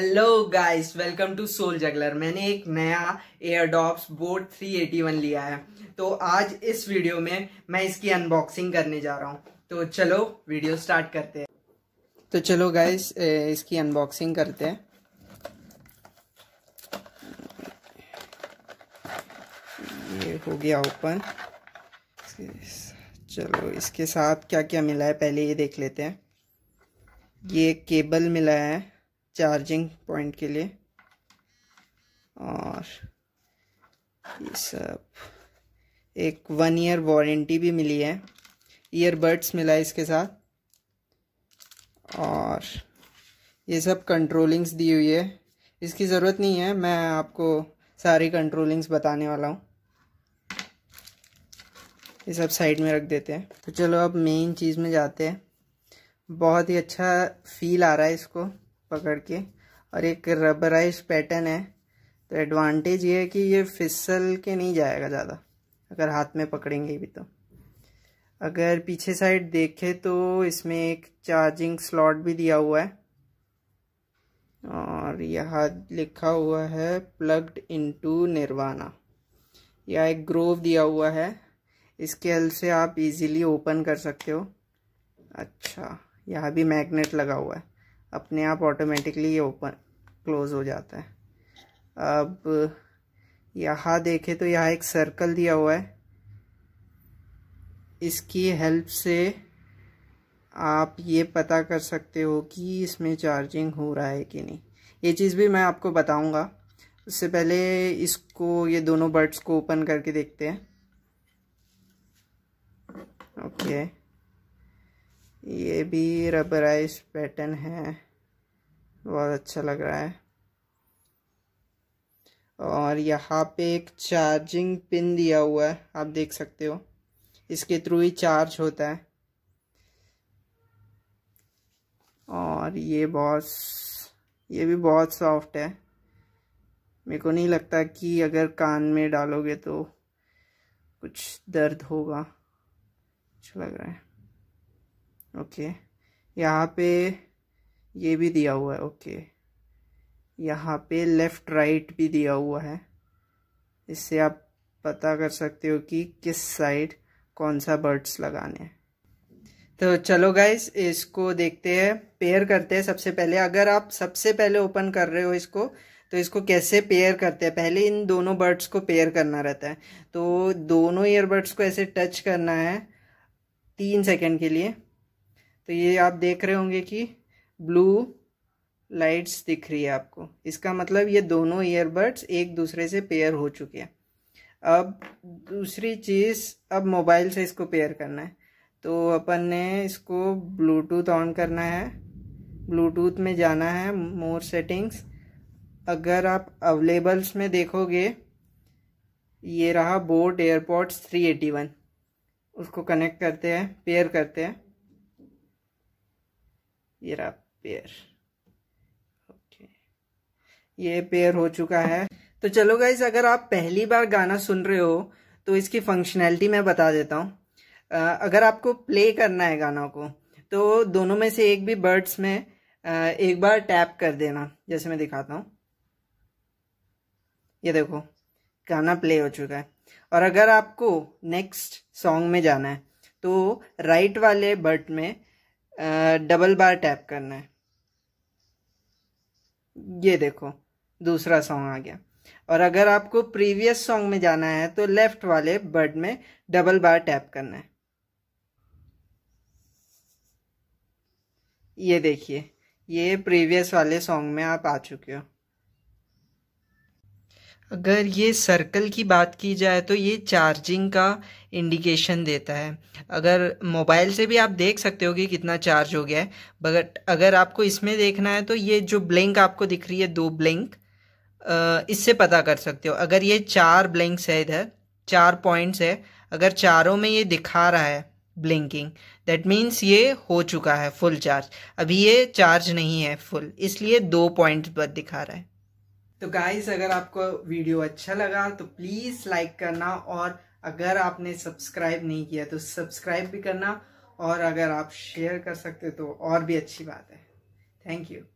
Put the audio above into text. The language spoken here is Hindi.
hello guys welcome to soul juggler मैंने एक नया एयरडॉप्स बोर्ड 381 लिया है तो आज इस वीडियो में मैं इसकी अनबॉक्सिंग करने जा रहा हूँ तो चलो वीडियो स्टार्ट करते हैं तो चलो गाइस इसकी अनबॉक्सिंग करते हैं ये हो गया ओपन चलो इसके साथ क्या क्या मिला है पहले ये देख लेते हैं ये केबल मिला है चार्जिंग पॉइंट के लिए और ये सब एक वन ईयर वारंटी भी मिली है ईयरबड्स मिला है इसके साथ और ये सब कंट्रोलिंग्स दी हुई है इसकी ज़रूरत नहीं है मैं आपको सारी कंट्रोलिंग्स बताने वाला हूँ ये सब साइड में रख देते हैं तो चलो अब मेन चीज़ में जाते हैं बहुत ही अच्छा फील आ रहा है इसको पकड़ के और एक रबराइज पैटर्न है तो एडवांटेज ये है कि ये फिसल के नहीं जाएगा ज़्यादा अगर हाथ में पकड़ेंगे भी तो अगर पीछे साइड देखें तो इसमें एक चार्जिंग स्लॉट भी दिया हुआ है और यहाँ लिखा हुआ है प्लग्ड इनटू निर्वाणा या एक ग्रोव दिया हुआ है इसके हल से आप इजीली ओपन कर सकते हो अच्छा यहाँ भी मैग्नेट लगा हुआ है अपने आप ऑटोमेटिकली ये ओपन क्लोज हो जाता है अब यहाँ देखें तो यहाँ एक सर्कल दिया हुआ है इसकी हेल्प से आप ये पता कर सकते हो कि इसमें चार्जिंग हो रहा है कि नहीं ये चीज़ भी मैं आपको बताऊंगा उससे पहले इसको ये दोनों बर्ड्स को ओपन करके देखते हैं ओके ये भी रबराइज पैटर्न है बहुत अच्छा लग रहा है और यहाँ पे एक चार्जिंग पिन दिया हुआ है आप देख सकते हो इसके थ्रू ही चार्ज होता है और ये बहुत ये भी बहुत सॉफ्ट है मेरे को नहीं लगता कि अगर कान में डालोगे तो कुछ दर्द होगा अच्छा लग रहा है ओके यहाँ पे ये भी दिया हुआ है ओके यहाँ पे लेफ़्ट राइट भी दिया हुआ है इससे आप पता कर सकते हो कि किस साइड कौन सा बर्ड्स लगाने हैं तो चलो गाइज इसको देखते हैं पेयर करते हैं सबसे पहले अगर आप सबसे पहले ओपन कर रहे हो इसको तो इसको कैसे पेयर करते हैं पहले इन दोनों बर्ड्स को पेयर करना रहता है तो दोनों ईयरबड्स को ऐसे टच करना है तीन सेकंड के लिए तो ये आप देख रहे होंगे कि ब्लू लाइट्स दिख रही है आपको इसका मतलब ये दोनों ईयरबड्स एक दूसरे से पेयर हो चुके हैं अब दूसरी चीज़ अब मोबाइल से इसको पेयर करना है तो अपन ने इसको ब्लूटूथ ऑन करना है ब्लूटूथ में जाना है मोर सेटिंग्स अगर आप अवेलेबल्स में देखोगे ये रहा बोट एयरपोर्ट्स 381 उसको कनेक्ट करते हैं पेयर करते हैं ये पेयर ओके ये पेयर हो चुका है तो चलो गाइज अगर आप पहली बार गाना सुन रहे हो तो इसकी फंक्शनैलिटी मैं बता देता हूँ अगर आपको प्ले करना है गाना को तो दोनों में से एक भी बर्ड्स में एक बार टैप कर देना जैसे मैं दिखाता हूँ ये देखो गाना प्ले हो चुका है और अगर आपको नेक्स्ट सॉन्ग में जाना है तो राइट वाले बर्ड में डबल बार टैप करना है ये देखो दूसरा सॉन्ग आ गया और अगर आपको प्रीवियस सॉन्ग में जाना है तो लेफ्ट वाले बर्ड में डबल बार टैप करना है ये देखिए ये प्रीवियस वाले सॉन्ग में आप आ चुके हो अगर ये सर्कल की बात की जाए तो ये चार्जिंग का इंडिकेशन देता है अगर मोबाइल से भी आप देख सकते हो कि कितना चार्ज हो गया है बट अगर आपको इसमें देखना है तो ये जो ब्लिंक आपको दिख रही है दो ब्लिंक इससे पता कर सकते हो अगर ये चार ब्लिंक्स है इधर चार पॉइंट्स है अगर चारों में ये दिखा रहा है ब्लिंकिंग दैट मीन्स ये हो चुका है फुल चार्ज अभी ये चार्ज नहीं है फुल इसलिए दो पॉइंट पर दिखा रहा है तो गाइज अगर आपको वीडियो अच्छा लगा तो प्लीज़ लाइक करना और अगर आपने सब्सक्राइब नहीं किया तो सब्सक्राइब भी करना और अगर आप शेयर कर सकते तो और भी अच्छी बात है थैंक यू